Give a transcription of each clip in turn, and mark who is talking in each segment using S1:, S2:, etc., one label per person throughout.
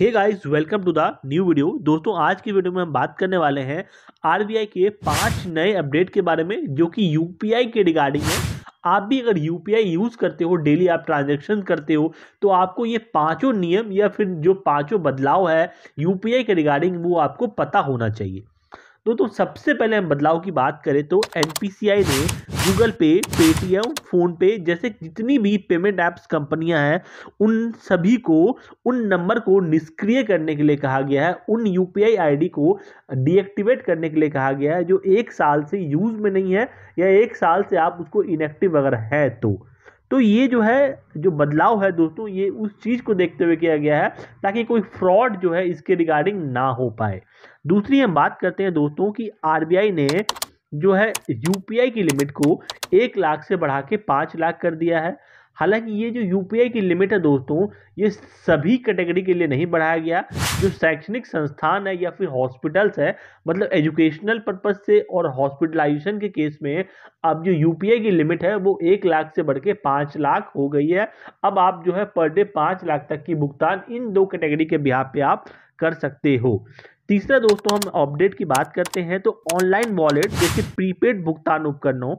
S1: hey guys welcome to the new video दोस्तों आज की वीडियो में हम बात करने वाले हैं आरबीआई के पांच नए अपडेट के बारे में जो कि यूपीआई के रिगार्डिंग है आप भी अगर यूपीआई यूज़ करते हो डेली आप ट्रांजेक्शन करते हो तो आपको ये पांचों नियम या फिर जो पांचों बदलाव है यूपीआई के रिगार्डिंग वो आपको पता होना चाहिए दोस्तों तो सबसे पहले हम बदलाव की बात करें तो एन ने गूगल पे पेटीएम फ़ोनपे जैसे जितनी भी पेमेंट ऐप्स कंपनियां हैं उन सभी को उन नंबर को निष्क्रिय करने के लिए कहा गया है उन यू पी को डीएक्टिवेट करने के लिए कहा गया है जो एक साल से यूज़ में नहीं है या एक साल से आप उसको इनएक्टिव अगर है तो तो ये जो है जो बदलाव है दोस्तों ये उस चीज़ को देखते हुए किया गया है ताकि कोई फ्रॉड जो है इसके रिगार्डिंग ना हो पाए दूसरी हम बात करते हैं दोस्तों कि आर ने जो है यूपीआई की लिमिट को एक लाख से बढ़ा के पाँच लाख कर दिया है हालांकि ये जो यू की लिमिट है दोस्तों ये सभी कैटेगरी के लिए नहीं बढ़ाया गया जो शैक्षणिक संस्थान है या फिर हॉस्पिटल्स है मतलब एजुकेशनल पर्पज से और हॉस्पिटलाइजेशन के केस में अब जो यू की लिमिट है वो एक लाख से बढ़ के पाँच लाख हो गई है अब आप जो है पर डे पाँच लाख तक की भुगतान इन दो कैटेगरी के बिहार पे आप कर सकते हो तीसरा दोस्तों हम अपडेट की बात करते हैं तो ऑनलाइन वॉलेट जैसे प्रीपेड भुगतान उपकरणों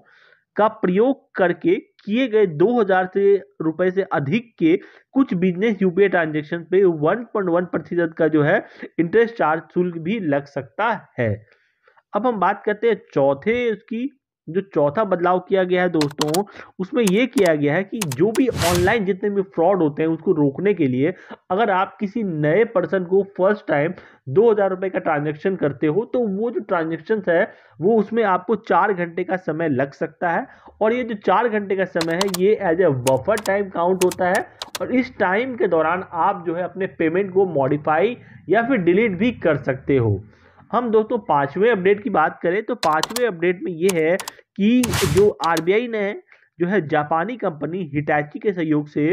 S1: का प्रयोग करके किए गए हजार से रुपए से अधिक के कुछ बिजनेस यूपीआई ट्रांजेक्शन पे 1.1 प्रतिशत का जो है इंटरेस्ट चार्ज शुल्क भी लग सकता है अब हम बात करते हैं चौथे उसकी जो चौथा बदलाव किया गया है दोस्तों उसमें यह किया गया है कि जो भी ऑनलाइन जितने भी फ्रॉड होते हैं उसको रोकने के लिए अगर आप किसी नए पर्सन को फर्स्ट टाइम दो हज़ार रुपये का ट्रांजेक्शन करते हो तो वो जो ट्रांजेक्शन है वो उसमें आपको चार घंटे का समय लग सकता है और ये जो चार घंटे का समय है ये as a wafer time count होता है और इस टाइम के दौरान आप जो है अपने पेमेंट को मॉडिफाई या फिर डिलीट भी कर सकते हो हम दोस्तों पाँचवें अपडेट की बात करें तो पाँचवें अपडेट में ये है कि जो आरबीआई ने जो है जापानी कंपनी हिटैची के सहयोग से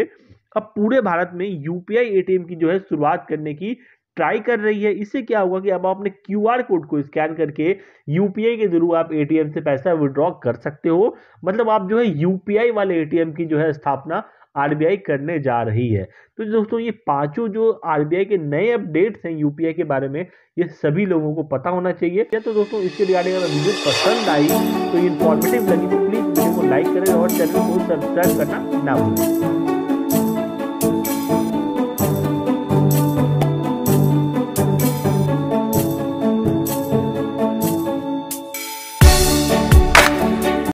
S1: अब पूरे भारत में यूपीआई एटीएम की जो है शुरुआत करने की ट्राई कर रही है इससे क्या होगा कि अब आपने क्यू आर कोड को स्कैन करके आई के थ्रू आप एम से पैसा विड्रॉ कर सकते हो मतलब आप जो है आई वाले एम की जो है स्थापना आई करने जा रही है तो दोस्तों ये पांचों जो आई के नए अपडेट्स हैं यूपीआई के बारे में ये सभी लोगों को पता होना चाहिए या तो दोस्तों इसके रिगार्डिंग अगर वीडियो पसंद आई तो इन्फॉर्मेटिव लगी तो प्लीज़ वीडियो को लाइक करें और चैनल को सब्सक्राइब करना ना भूलें